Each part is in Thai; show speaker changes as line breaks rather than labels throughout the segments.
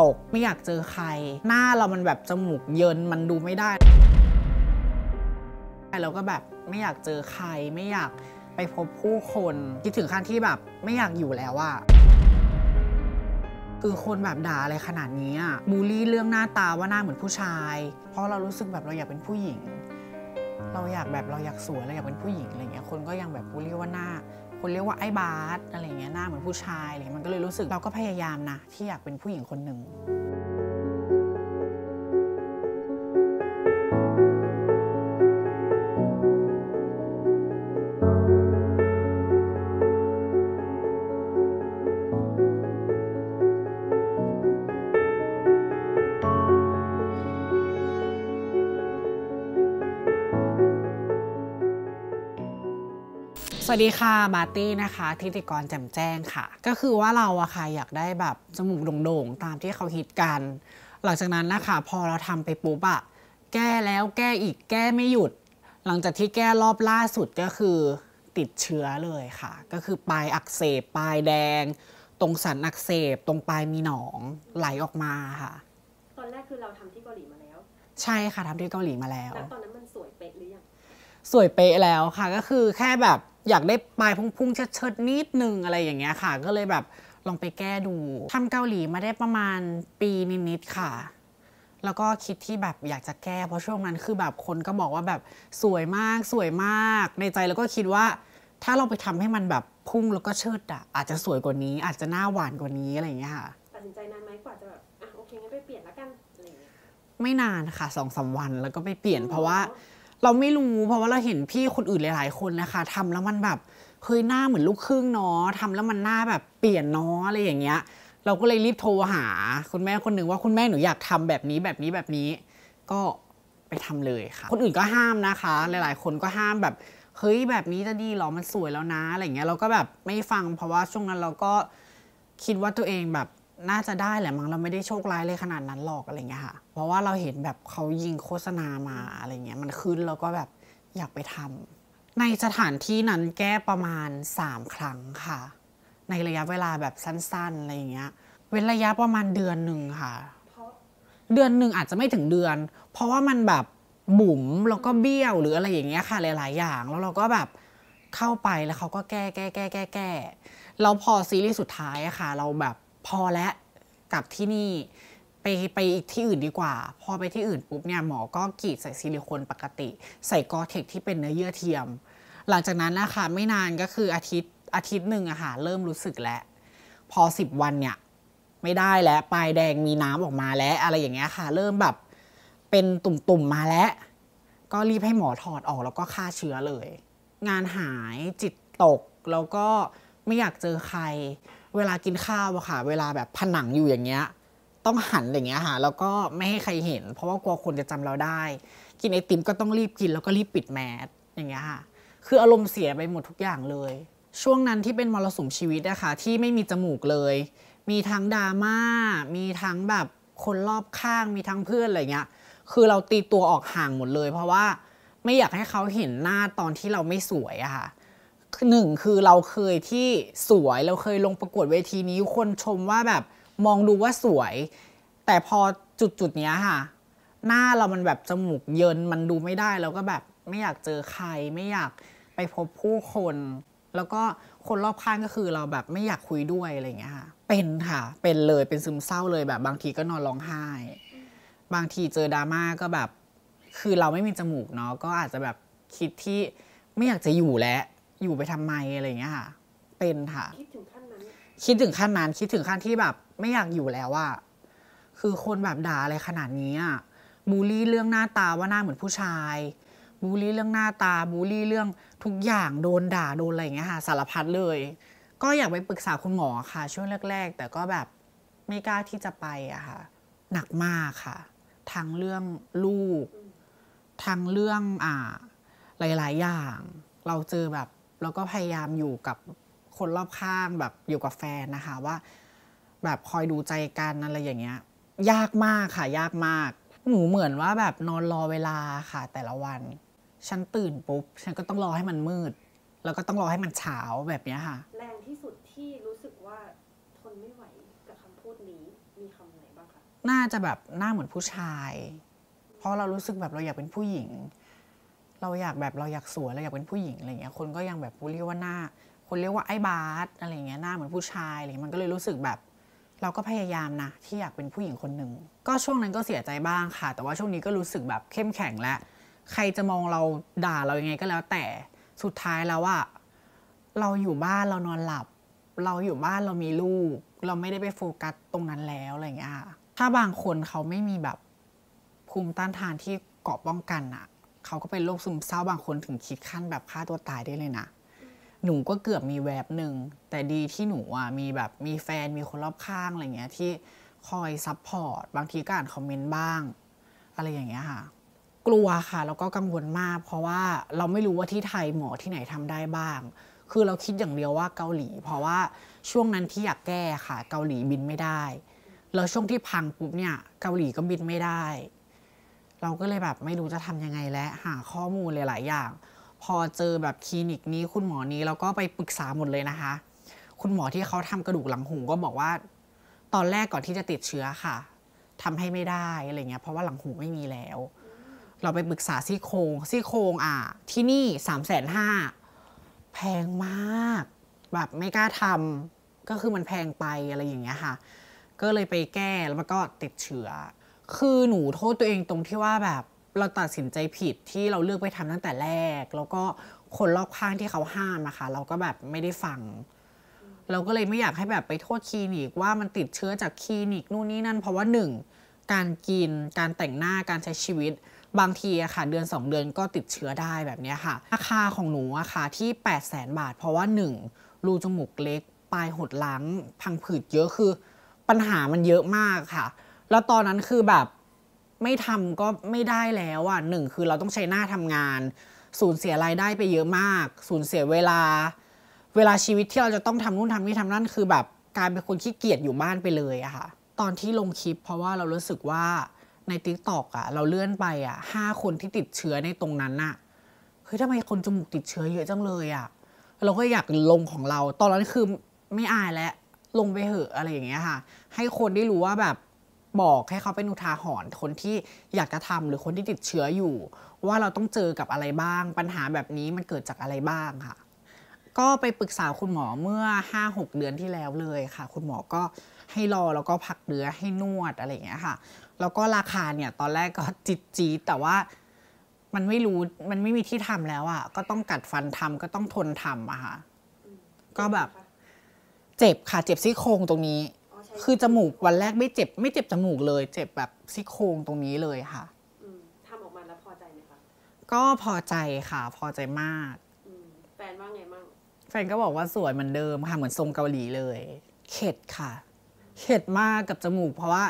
ตกไม่อยากเจอใคร หน้าเรามันแบบจมูกเยินมันดูไม่ได้เราก็แบบไม่อยากเจอใคร ไม่อยากไปพบผู้คนคิดถึงขั้นที่แบบไม่อยากอยู่แล้วอะคือคนแบบด่าอะไรขนาดนี้อะบูลลี่เรื่องหน้าตาว่าหน้าเหมือนผู้ชายเพราะเรารู้สึกแบบเราอยากเป็นผู้หญิง เราอยากแบบเราอยากสวยเราอยากเป็นผู้หญิงอะไรเงี้ยคนก็ยังแบบบูลลี่ว่าหน้าคนเรียกว่าไอ้บาสอะไรเงี้ยหน้าเหมือนผู้ชายอะไรมันก็เลยรู้สึกเราก็พยายามนะ ที่อยากเป็นผู้หญิงคนหนึ่งสวัสดีค่ะมาร์ตี้นะคะ ทิติกรแจ่มแจ้งค่ะ ก็คือว่าเราอะค่ะอยากได้แบบจมูกโด่งๆ ตามที่เขาฮิตกัน หลังจากนั้นนะคะ พอเราทำไปปุ๊บอะแก้แล้วแก้อีกแก้ไม่หยุด หลังจากที่แก้รอบล่าสุดก็คือ ติดเชื้อเลยค่ะ ก็คือปลายอักเสบ ปลายแดง ตรงสันอักเสบตรงปลายมีหนองไหลออกมาค่ะตอนแรกคือเราทำที่เกาหลีมาแล้ว ใช่ค่ะทำที่เกาหลีมาแล้วแล้วตอนนั้นมันสวยเป๊ะหรือยังสวยเป๊ะแล้วค่ะก็คือแค่แบบอยากได้ปลายพุ่งๆเชิดๆนิดนึงอะไรอย่างเงี้ยค่ะ ก็เลยแบบลองไปแก้ดูทำเกาหลีมาได้ประมาณปีนิดๆค่ะ แล้วก็คิดที่แบบอยากจะแก้ เพราะช่วงนั้นคือแบบคนก็บอกว่าแบบสวยมากสวยมาก ในใจแล้วก็คิดว่า ถ้าเราไปทำให้มันแบบพุ่งแล้วก็เชิดอะอาจจะสวยกว่านี้ อาจจะหน้าหวานกว่านี้อะไรอย่างเงี้ยค่ะตัดสินใจนานไหมกว่าจะแบบอ่ะโอเคงั้นไปเปลี่ยนแล้วกันไไม่นานค่ะสองสาวันแล้วก็ไปเปลี่ยนเพราะว่าเราไม่รู้เพราะว่าเราเห็นพี่คนอื่นหลายๆ คนนะคะทำแล้วมันแบบเฮ้ยหน้าเหมือนลูกครึ่งเนาะทำแล้วมันหน้าแบบเปลี่ยนเนาะอะไรอย่างเงี้ย เราก็เลยรีบโทรหาคุณแม่คนหนึ่งว่าคุณแม่หนูอยากทำแบบนี้แบบนี้แบบนี้ ก็ไปทำเลยค่ะ คนอื่นก็ห้ามนะคะ หลาย ๆ คนก็ห้ามแบบเฮ้ยแบบนี้จะดีหรอมันสวยแล้วนะอะไรเงี้ยเราก็แบบไม่ฟัง เพราะว่าช่วงนั้นเราก็คิดว่าตัวเองแบบน่าจะได้แหละมั้งเราไม่ได้โชคร้ายเลยขนาดนั้นหรอกอะไรเงี้ยค่ะเพราะว่าเราเห็นแบบเขายิงโฆษณามาอะไรเงี้ยมันขึ้นแล้วก็แบบอยากไปทำ ในสถานที่นั้นแก้ประมาณ 3 ครั้งค่ะ ในระยะเวลาแบบสั้นๆอะไรเงี้ย เว้นระยะประมาณเดือนหนึ่งค่ะเดือนหนึ่งอาจจะไม่ถึงเดือน เพราะว่ามันแบบบุ๋มแล้วก็เบี้ยวหรืออะไรอย่างเงี้ยค่ะ หลายๆอย่างแล้วเราก็แบบเข้าไปแล้วเขาก็แก้แก้แก้แก้แก้แล้วพอซีรีส์สุดท้ายอะค่ะ เราแบบพอแล้วกับที่นี่ไปไปที่อื่นดีกว่า พอไปที่อื่นปุ๊บเนี่ยหมอก็กรีดใส่ซิลิโคนปกติ ใส่กอเทคที่เป็นเนื้อเยื่อเทียม หลังจากนั้นนะคะไม่นานก็คืออาทิตย์อาทิตย์หนึ่งอะค่ะเริ่มรู้สึกแล้ว พอสิบวันเนี่ยไม่ได้แล้ว ปลายแดงมีน้ำออกมาแล้ว อะไรอย่างเงี้ยค่ะ เริ่มแบบเป็นตุ่ม ๆ มาแล้ว ก็รีบให้หมอถอดออก แล้วก็ฆ่าเชื้อเลย งานหายจิตตกแล้วก็ไม่อยากเจอใครเวลากินข้าวอะค่ะ เวลาแบบผนังอยู่อย่างเงี้ย ต้องหันอย่างเงี้ยค่ะ แล้วก็ไม่ให้ใครเห็น เพราะว่ากลัวคนจะจำเราได้ กินไอติมก็ต้องรีบกิน แล้วก็รีบปิดแมส อย่างเงี้ยค่ะ คืออารมณ์เสียไปหมดทุกอย่างเลย ช่วงนั้นที่เป็นมรสุมชีวิตนะคะที่ไม่มีจมูกเลย มีทั้งดราม่า มีทั้งแบบคนรอบข้าง มีทั้งเพื่อนอะไรเงี้ย คือเราตีตัวออกห่างหมดเลย เพราะว่าไม่อยากให้เขาเห็นหน้าตอนที่เราไม่สวยอะค่ะหนึ่งคือเราเคยที่สวยเราเคยลงประกวดเวทีนี้คนชมว่าแบบมองดูว่าสวย แต่พอจุดจุดเนี้ยค่ะ หน้าเรามันแบบจมูกเยินมันดูไม่ได้ เราก็แบบไม่อยากเจอใคร ไม่อยากไปพบผู้คน แล้วก็คนรอบข้างก็คือเราแบบไม่อยากคุยด้วยอะไรเงี้ยค่ะเป็นค่ะเป็นเลยเป็นซึมเศร้าเลยแบบบางทีก็นอนร้องไห้ บางทีเจอดราม่าก็แบบ คือเราไม่มีจมูกเนาะก็อาจจะแบบคิดที่ไม่อยากจะอยู่แล้วอยู่ไปทำไมอะไรอย่างเงี้ยค่ะเป็นค่ะ คิดถึงขั้นนั้นคิดถึงขั้นนั้นคิดถึงขั้นที่แบบไม่อยากอยู่แล้วอะคือคนแบบด่าอะไรขนาดนี้อะบูลลี่เรื่องหน้าตาว่าหน้าเหมือนผู้ชายบูลลี่เรื่องหน้าตาบูลลี่เรื่องทุกอย่างโดนด่าโดนอะไรอย่างเงี้ยค่ะสารพัดเลย ก็อยากไปปรึกษาคุณหมอค่ะ ช่วงแรกๆ แต่ก็แบบไม่กล้าที่จะไปอะค่ะหนักมากค่ะทั้งเรื่องลูก ทั้งเรื่องอ่า หลาย ๆ อย่าง เราเจอแบบแล้วก็พยายามอยู่กับคนรอบข้างแบบอยู่กับแฟนนะคะว่า แบบคอยดูใจกันอะไรอย่างเงี้ยยากมากค่ะยากมากหนูเหมือนว่าแบบนอนรอเวลาค่ะแต่ละวัน ฉันตื่นปุ๊บ ฉันก็ต้องรอให้มันมืด แล้วก็ต้องรอให้มันเช้าแบบเนี้ยค่ะแรงที่สุดที่รู้สึกว่าทนไม่ไหวกับคำพูดนี้มีคำไหนบ้างคะน่าจะแบบหน้าเหมือนผู้ชาย เพราะเรารู้สึกแบบเราอยากเป็นผู้หญิงเราอยากแบบเราอยากสวยเราอยากเป็นผู้หญิงอะไรเงี้ยคนก็ยังแบบเรียกว่าหน้า คนเรียกว่าไอ้บาสอะไรเงี้ยหน้าเหมือนผู้ชายอะไรเงี้ยมันก็เลยรู้สึกแบบ เราก็พยายามนะที่อยากเป็นผู้หญิงคนหนึ่งก็ช่วงนั้นก็เสียใจบ้างค่ะ แต่ว่าช่วงนี้ก็รู้สึกแบบเข้มแข็งและใครจะมองเราด่าเรายังไง ก็แล้วแต่สุดท้ายแล้วอะเราอยู่บ้านเรานอนหลับ เราอยู่บ้านเรามีลูก เราไม่ได้ไปโฟกัสตรงนั้นแล้วอะไรเงี้ยถ้าบางคนเขาไม่มีแบบภูมิต้านทานที่เกาะป้องกันอะเขาก็เป็นโรคซึมเศร้าบางคนถึงคิดขั้นแบบฆ่าตัวตายได้เลยนะ หนูก็เกือบมีแวบหนึ่งแต่ดีที่หนูอ่ะมีแบบมีแฟนมีคนรอบข้างอะไรเงี้ยที่คอยซัพพอร์ตบางทีก็อ่านคอมเมนต์บ้าง อะไรอย่างเงี้ยค่ะ กลัวค่ะแล้วก็กังวลมาก เพราะว่าเราไม่รู้ว่าที่ไทยหมอที่ไหนทำได้บ้าง คือเราคิดอย่างเดียวว่าเกาหลี เพราะว่าช่วงนั้นที่อยากแก้ค่ะ เกาหลีบินไม่ได้แล้วช่วงที่พังปุ๊บเนี่ยเกาหลีก็บินไม่ได้เราก็เลยแบบไม่รู้จะทำยังไงและหาข้อมูลหลาย ๆ อย่าง พอเจอแบบคลินิกนี้คุณหมอนี้เราก็ไปปรึกษาหมดเลยนะคะ คุณหมอที่เขาทำกระดูกหลังหูก็บอกว่า ตอนแรกก่อนที่จะติดเชื้อค่ะทำให้ไม่ได้อะไรเงี้ยเพราะว่าหลังหูไม่มีแล้ว เราไปปรึกษาซี่โครงซี่โครงอ่ะ ที่นี่สามแสนห้าแพงมาก แบบไม่กล้าทำก็คือมันแพงไปอะไรอย่างเงี้ยค่ะ ก็เลยไปแก้แล้วมันก็ติดเชื้อคือหนูโทษตัวเองตรงที่ว่าแบบเราตัดสินใจผิดที่เราเลือกไปทำตั้งแต่แรก แล้วก็คนรอบข้างที่เขาห้ามนะคะเราก็แบบไม่ได้ฟัง เราก็เลยไม่อยากให้แบบไปโทษคลินิกว่ามันติดเชื้อจากคลินิกนู่นนี่นั่น เพราะว่าหนึ่งการกินการแต่งหน้าการใช้ชีวิตบางทีอะค่ะ เดือน 2 เดือนก็ติดเชื้อได้แบบนี้ค่ะราคาของหนูอะค่ะที่ 8 0 0แสนบาท เพราะว่า1รูจมูกเล็ก ปลายหดหลังพังผืดเยอะคือ ปัญหามันเยอะมากค่ะแล้วตอนนั้นคือแบบไม่ทำก็ไม่ได้แล้วอ่ะหนึ่งคือเราต้องใช้หน้าทำงาน สูญเสียรายได้ไปเยอะมาก สูญเสียเวลา เวลาชีวิตที่เราจะต้องทำนู่นทำนี่ทำนั่นคือแบบกลายเป็นคนขี้เกียจอยู่บ้านไปเลยอะค่ะ ตอนที่ลงคลิป เพราะว่าเรารู้สึกว่าใน t ิ k t o k อะเราเลื่อนไปอะห้าคนที่ติดเชื้อในตรงนั้นอะเฮ้ยทำไมคนจมูกติดเชื้อเยอะจังเลยอะเราก็อยากลงของเรา ตอนนั้นคือไม่อายแล้วลงไปเหอะอะไรอย่างเงี้ยค่ะ ให้คนได้รู้ว่าแบบบอกให้เขาเป็นอุทาหรณ์คนที่อยากจะทำหรือคนที่ติดเชื้ออยู่ ว่าเราต้องเจอกับอะไรบ้าง ปัญหาแบบนี้มันเกิดจากอะไรบ้างค่ะ ก็ไปปรึกษาคุณหมอเมื่อ5-6เดือนที่แล้วเลยค่ะ คุณหมอก็ให้รอแล้วก็พักเนื้อให้นวดอะไรอย่างเงี้ยค่ะแล้วก็ราคาเนี่ยตอนแรกก็จิตจีแต่ว่ามันไม่รู้มันไม่มีที่ทำแล้วอะ่ะก็ต้องกัดฟันทำก็ต้องทนทำอะค่ะก็แบบเจ็บค่ะเจ็บซี่โครงตรงนี้คือจมูกวันแรกไม่เจ็บไม่เจ็บจมูกเลย เจ็บแบบซี่โครงตรงนี้เลยค่ะทำออกมาแล้วพอใจไหมคะก็พอใจค่ะ พอใจมากแฟนว่าไงบ้าง แฟนก็บอกว่าสวยเหมือนเดิมค่ะ เหมือนทรงเกาหลีเลย เข็ดค่ะ เข็ดมากกับจมูกเพราะว่า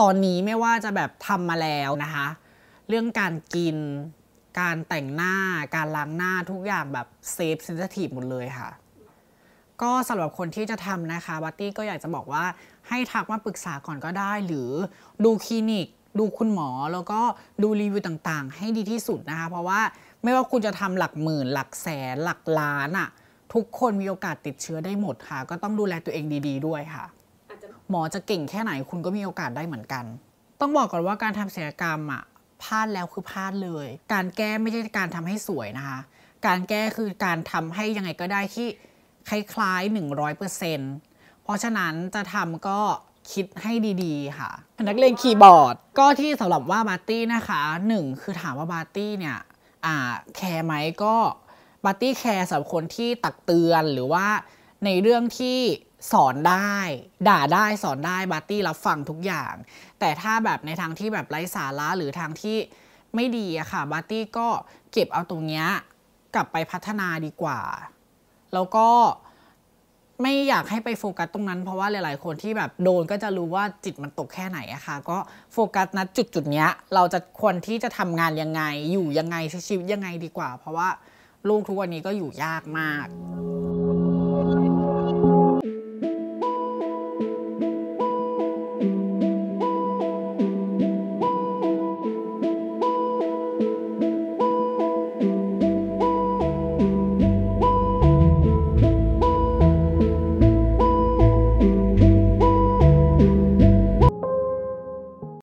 ตอนนี้ไม่ว่าจะแบบทำมาแล้วนะคะ เรื่องการกินการแต่งหน้าการล้างหน้าทุกอย่างแบบเซฟเซนซิทีฟหมดเลยค่ะก็สำหรับคนที่จะทำนะคะบัตตี้ก็อยากจะบอกว่า ให้ทักมาปรึกษาก่อนก็ได้หรือดูคลินิก ดูคุณหมอแล้วก็ดูรีวิวต่างๆให้ดีที่สุดนะคะ เพราะว่าไม่ว่าคุณจะทำหลักหมื่น หลักแสน หลักล้านอะทุกคนมีโอกาสติดเชื้อได้หมดค่ะ ก็ต้องดูแลตัวเองดีๆด้วยค่ะ หมอจะเก่งแค่ไหนคุณก็มีโอกาสได้เหมือนกัน ต้องบอกก่อนว่าการทำศัลยกรรมอะพลาดแล้วคือพลาดเลย การแก้ไม่ใช่การทำให้สวยนะคะ การแก้คือการทำให้ยังไงก็ได้ที่คล้ายๆ100%เพราะฉะนั้นจะทำก็คิดให้ดี ๆ ค่ะ นักเรียนคีย์บอร์ด ก็ที่สำหรับว่าบาร์ตี้นะคะ หนึ่งคือถามว่าบาร์ตี้เนี่ย แคร์ไหมก็บาร์ตี้แคร์สำหรับคนที่ตักเตือนหรือว่าในเรื่องที่สอนได้ ด่าได้สอนได้บาร์ตี้รับฟังทุกอย่าง แต่ถ้าแบบในทางที่แบบไร้สาระ หรือทางที่ไม่ดีอะค่ะบาร์ตี้ก็เก็บเอาตรงเนี้ยกลับไปพัฒนาดีกว่าแล้วก็ไม่อยากให้ไปโฟกัสตรงนั้น เพราะว่าหลายๆคนที่แบบโดนก็จะรู้ว่าจิตมันตกแค่ไหนอะคะ่ะก็โฟกัสนะจุดจุดเนี้ยเราจะควรที่จะทำงานยังไง อยู่ยังไงใช้ชีวิตยังไงดีกว่า เพราะว่าโลกทุกวันนี้ก็อยู่ยากมาก